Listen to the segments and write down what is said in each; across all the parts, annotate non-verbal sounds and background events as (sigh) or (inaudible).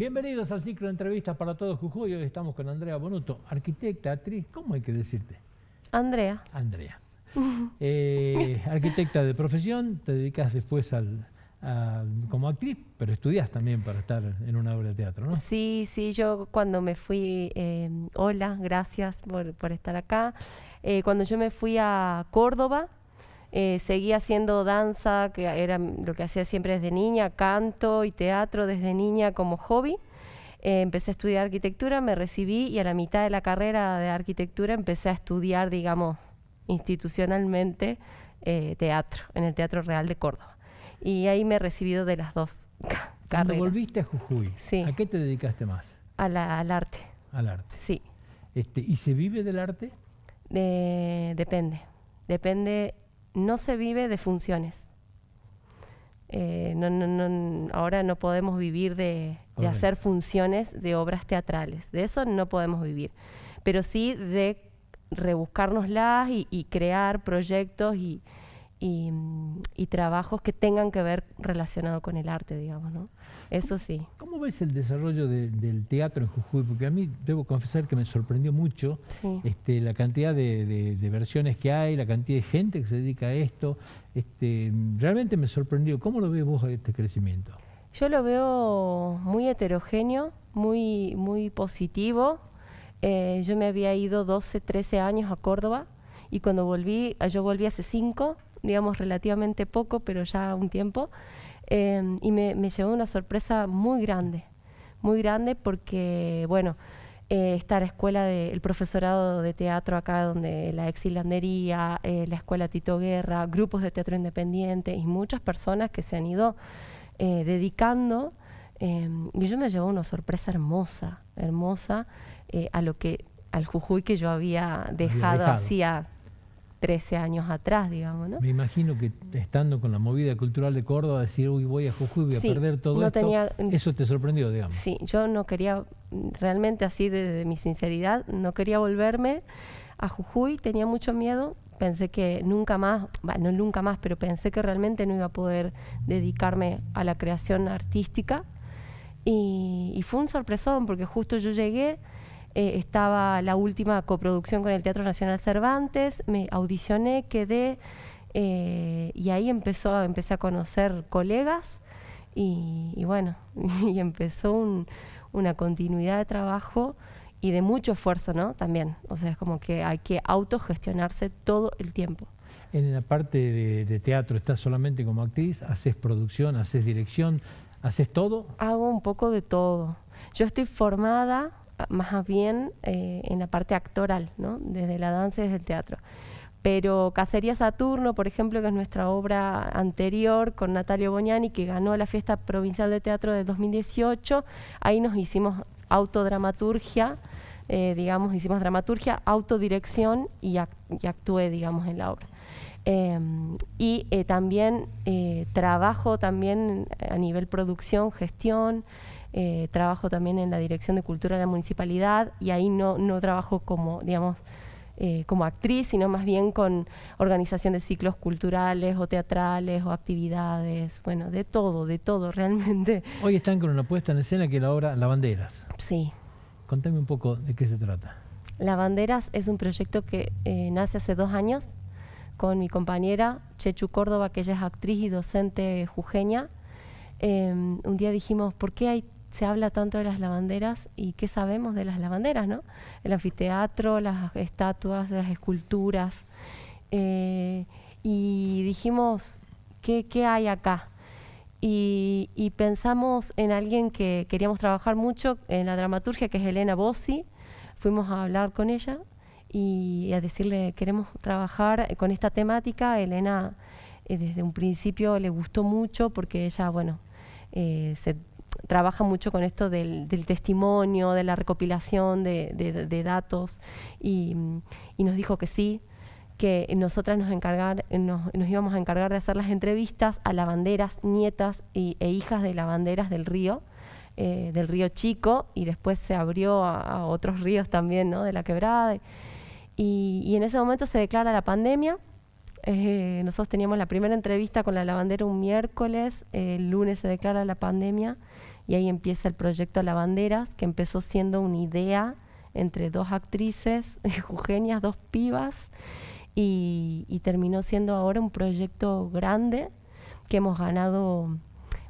Bienvenidos al ciclo de entrevistas para todos Jujuy. Hoy estamos con Andrea Bonuto, arquitecta, actriz, ¿cómo hay que decirte? Andrea. Andrea. (laughs) Eh, arquitecta de profesión, te dedicas después al, como actriz, pero estudias también para estar en una obra de teatro, ¿no? Sí, sí, yo cuando me fui, em, hola, gracias por, estar acá. Eh, cuando yo me fui a Córdoba, eh, seguí haciendo danza, que era lo que hacía siempre desde niña, canto y teatro desde niña como hobby. Eh, empecé a estudiar arquitectura, me recibí y a la mitad de la carrera de arquitectura empecé a estudiar, digamos, institucionalmente eh, teatro, en el Teatro Real de Córdoba. Y ahí me he recibido de las dos (laughs) carreras. volviste a Jujuy, sí. ¿a qué te dedicaste más? al arte. Al arte. Sí. Este, ¿Y se vive del arte? Eh, depende. Depende no se vive de funciones. Eh, ahora no podemos vivir de, hacer funciones de obras teatrales, de eso no podemos vivir, pero sí de rebuscárnoslas y, y crear proyectos y, y, trabajos que tengan que ver relacionado con el arte, digamos, ¿no? Eso sí. ¿Cómo ves el desarrollo del teatro en Jujuy? Porque a mí debo confesar que me sorprendió mucho este, la cantidad de, versiones que hay, la cantidad de gente que se dedica a esto. Este, realmente me sorprendió. ¿Cómo lo ves vos este crecimiento? Yo lo veo muy heterogéneo, muy, muy positivo. Eh, yo me había ido 12, 13 años a Córdoba y cuando volví, yo volví hace 5 digamos relativamente poco, pero ya un tiempo, em, y me, me, llevó una sorpresa muy grande, muy grande porque, bueno, estar eh, está escuela del profesorado de teatro acá, donde la exilandería, eh, la escuela Tito Guerra, grupos de teatro independiente y muchas personas que se han ido eh, dedicando. Em, y yo me llevó una sorpresa hermosa, hermosa, a lo que al Jujuy que yo había dejado, dejado. hacía 13 años atrás, digamos, ¿no? Me imagino que estando con la movida cultural de Córdoba, decir, uy, voy a Jujuy, voy a perder todo esto, mm, eso te sorprendió, digamos. Sí, yo no quería, mm, realmente así desde de mi sinceridad, no quería volverme a Jujuy, tenía mucho miedo, pensé que nunca más, bueno, nunca más, pero pensé que realmente no iba a poder dedicarme a la creación artística y, y fue un sorpresón porque justo yo llegué eh, estaba la última coproducción con el Teatro Nacional Cervantes, me audicioné, quedé eh, y ahí empezó, empecé a conocer colegas y, bueno, (laughs) y empezó una continuidad de trabajo y de mucho esfuerzo, ¿no? También, o sea, es como que hay que autogestionarse todo el tiempo. En la parte de, de teatro, ¿estás solamente como actriz? ¿Haces producción? ¿Haces dirección? ¿Haces todo? Hago un poco de todo. Yo estoy formada más bien eh, en la parte actoral, ¿no? desde la danza y desde el teatro. Pero Cacería Saturno, por ejemplo, que es nuestra obra anterior con Natalio Boñani, que ganó la Fiesta Provincial de Teatro de 2018, ahí nos hicimos autodramaturgia, eh, digamos, hicimos dramaturgia, autodirección y, actué, digamos, en la obra. Em, y eh, también trabajo también a nivel producción, gestión, eh, trabajo también en la Dirección de Cultura de la Municipalidad y ahí no, no trabajo como, digamos, eh, como actriz, sino más bien con organización de ciclos culturales o teatrales o actividades, bueno, de todo, de todo (laughs) realmente. Hoy están con una puesta en escena que es la obra La Banderas Sí. Contame un poco de qué se trata. La Banderas es un proyecto que eh, nace hace dos años con mi compañera Chechu Córdoba, que ella es actriz y docente jujeña. Em, un día dijimos, ¿por qué hay se habla tanto de las lavanderas y qué sabemos de las lavanderas, ¿no? El anfiteatro, las estatuas, las esculturas. Eh, y dijimos, ¿qué, hay acá? Y, pensamos en alguien que queríamos trabajar mucho en la dramaturgia, que es Elena Bossi. Fuimos a hablar con ella y a decirle, queremos trabajar con esta temática. Elena eh, desde un principio le gustó mucho porque ella, bueno, eh, se trabaja mucho con esto del, testimonio, de la recopilación de, datos y, nos dijo que sí, que nosotras nos, encargar, nos, íbamos a encargar de hacer las entrevistas a lavanderas, nietas e hijas de lavanderas del río, eh, del río Chico, y después se abrió a, otros ríos también, ¿no? De la quebrada. Y, en ese momento se declara la pandemia. Eh, nosotros teníamos la primera entrevista con la lavandera un miércoles, el lunes se declara la pandemia y ahí empieza el proyecto Lavanderas, que empezó siendo una idea entre dos actrices, (laughs) Eugenias, dos pibas, y, terminó siendo ahora un proyecto grande que hemos ganado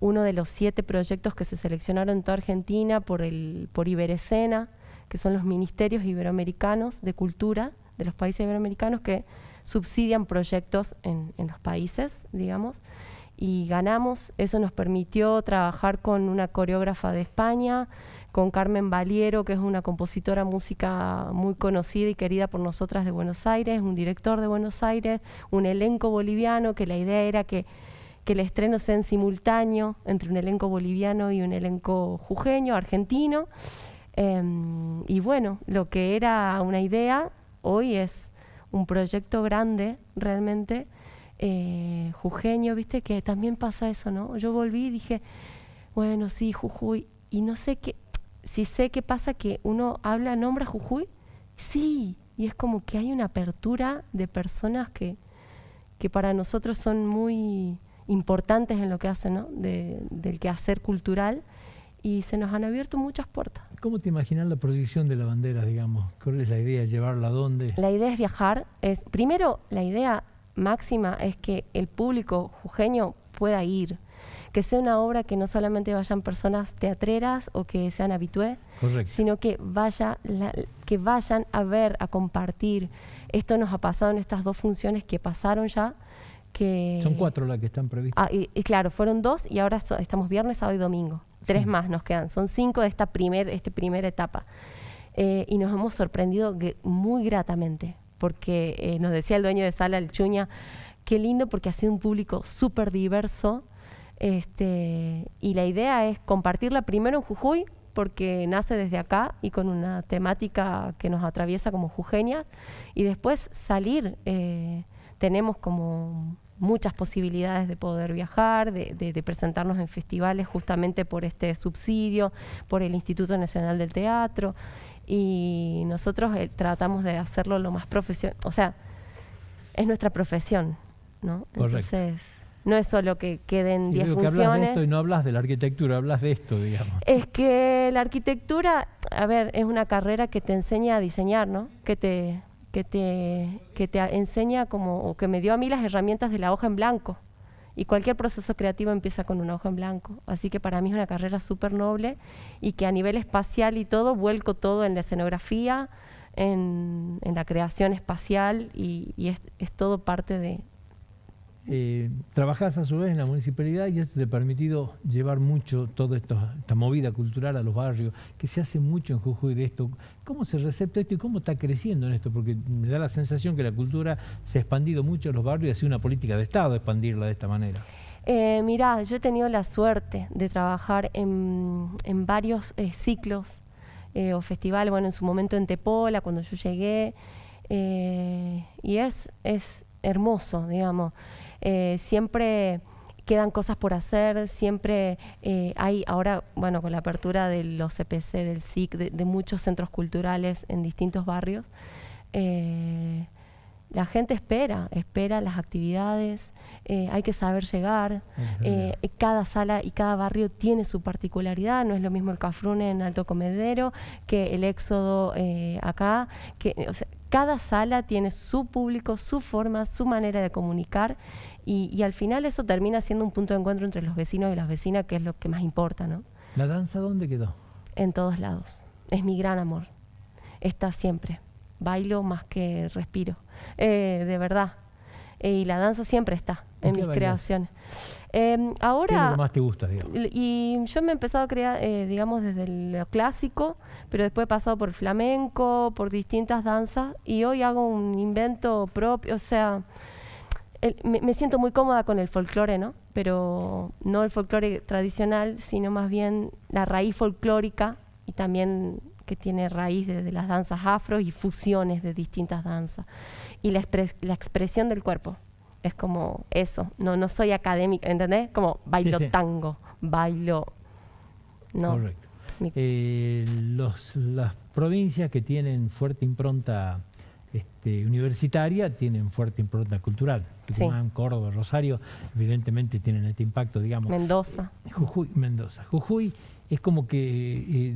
uno de los siete proyectos que se seleccionaron en toda Argentina por, el, por Iberescena, que son los ministerios iberoamericanos de cultura de los países iberoamericanos que subsidian proyectos en, en los países, digamos y ganamos. Eso nos permitió trabajar con una coreógrafa de España, con Carmen Valiero, que es una compositora música muy conocida y querida por nosotras de Buenos Aires, un director de Buenos Aires, un elenco boliviano, que la idea era que, el estreno sea en simultáneo entre un elenco boliviano y un elenco jujeño, argentino. Em, y bueno, lo que era una idea hoy es un proyecto grande realmente eh, jujeño, viste que también pasa eso, ¿no? Yo volví y dije, bueno, sí, Jujuy, y no sé qué, si sé qué pasa que uno habla, nombra Jujuy, sí, y es como que hay una apertura de personas que, que para nosotros son muy importantes en lo que hacen, ¿no? del quehacer cultural y se nos han abierto muchas puertas. ¿Cómo te imaginas la proyección de la bandera, digamos? ¿Cuál es la idea? ¿Llevarla a dónde? La idea es viajar. Es, primero, la idea máxima es que el público jujeño pueda ir, que sea una obra que no solamente vayan personas teatreras o que sean habitué, sino que, vaya que vayan a ver, a compartir. Esto nos ha pasado en estas dos funciones que pasaron ya. Son cuatro las que están previstas. Ah, y, claro, fueron dos y ahora estamos viernes, sábado y domingo. Tres más nos quedan. Son cinco de esta primer, este primera etapa. Eh, y nos hemos sorprendido muy gratamente porque eh, nos decía el dueño de Sala, el Chuña, qué lindo porque ha sido un público súper diverso. Este, y la idea es compartirla primero en Jujuy, porque nace desde acá y con una temática que nos atraviesa como jujeña, y después salir. Eh, tenemos como muchas posibilidades de poder viajar, de, de, presentarnos en festivales justamente por este subsidio, por el Instituto Nacional del Teatro y nosotros eh, tratamos de hacerlo lo más profesional, o sea, es nuestra profesión, ¿no? Correcto. Entonces, no es solo que queden 10 sí, funciones. hablas esto y no hablas de la arquitectura, hablas de esto, digamos. Es que la arquitectura, a ver, es una carrera que te enseña a diseñar, ¿no? Que te que te que te enseña como o que me dio a mí las herramientas de la hoja en blanco y cualquier proceso creativo empieza con un ojo en blanco. Así que para mí es una carrera súper noble y que a nivel espacial y todo, vuelco todo en la escenografía, en, la creación espacial y, es, todo parte de, eh, trabajás a su vez en la municipalidad y esto te ha permitido llevar mucho toda esta movida cultural a los barrios, que se hace mucho en Jujuy de esto. ¿Cómo se recepta esto y cómo está creciendo en esto? Porque me da la sensación que la cultura se ha expandido mucho en los barrios y ha sido una política de Estado expandirla de esta manera. Eh, mirá, yo he tenido la suerte de trabajar en, varios eh, ciclos eh, o festivales, bueno, en su momento en Tepola, cuando yo llegué, eh, y es, es hermoso, digamos. Eh, siempre quedan cosas por hacer, siempre eh, hay, ahora, bueno, con la apertura de los CPC, e del SIC, de, muchos centros culturales en distintos barrios, eh, la gente espera, espera las actividades, hay que saber llegar, cada sala y cada barrio tiene su particularidad, no es lo mismo el Cafrune en Alto Comedero que el Éxodo acá, que, cada sala tiene su público, su forma, su manera de comunicar y, al final eso termina siendo un punto de encuentro entre los vecinos y las vecinas, que es lo que más importa, ¿no? ¿La danza dónde quedó? En todos lados. Es mi gran amor. Está siempre. Bailo más que respiro. Eh, de verdad. Eh, y la danza siempre está en mis creaciones. Em, ahora, más te gusta? Digamos? Y yo me he empezado a crear, eh, digamos, desde lo clásico, pero después he pasado por flamenco, por distintas danzas, y hoy hago un invento propio, o sea, me, siento muy cómoda con el folclore, ¿no? Pero no el folclore tradicional, sino más bien la raíz folclórica y también que tiene raíz de, las danzas afro y fusiones de distintas danzas y la expresión del cuerpo es como eso, no, no soy académica, ¿entendés? Como bailo tango, bailo... No. Correcto. Eh, los, las provincias que tienen fuerte impronta este, universitaria tienen fuerte impronta cultural. Tucumán, Córdoba, Rosario, evidentemente tienen este impacto, digamos. Mendoza. Jujuy, Mendoza. Jujuy es como que eh,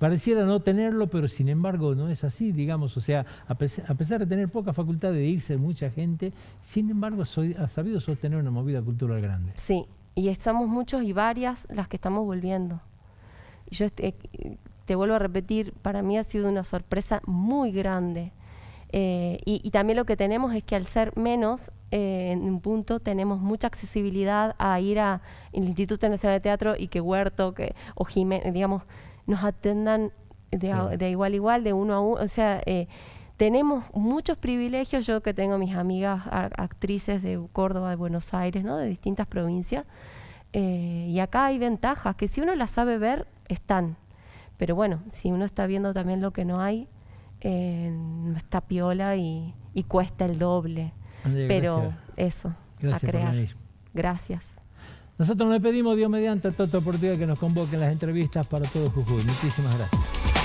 pareciera no tenerlo, pero sin embargo no es así, digamos. O sea, a pesar, de tener poca facultad de irse mucha gente, sin embargo ha sabido sostener una movida cultural grande. Sí, y estamos muchos y varias las que estamos volviendo. Yo eh, te vuelvo a repetir, para mí ha sido una sorpresa muy grande. Eh, y, también lo que tenemos es que al ser menos, eh, en un punto tenemos mucha accesibilidad a ir al Instituto Nacional de Teatro y que Huerto que, o Jiménez, digamos, nos atendan de, igual a igual, de uno a uno. O sea, eh, tenemos muchos privilegios. Yo que tengo mis amigas actrices de Córdoba, de Buenos Aires, ¿no? de distintas provincias. y acá hay ventajas que si uno las sabe ver, están. Pero bueno, si uno está viendo también lo que no hay, en no está piola y, cuesta el doble. Ah, Pero eso, gracias a crear. Gracias. Nosotros le pedimos, Dios mediante, a Toto que nos convoquen las entrevistas para todo Jujuy. Muchísimas gracias.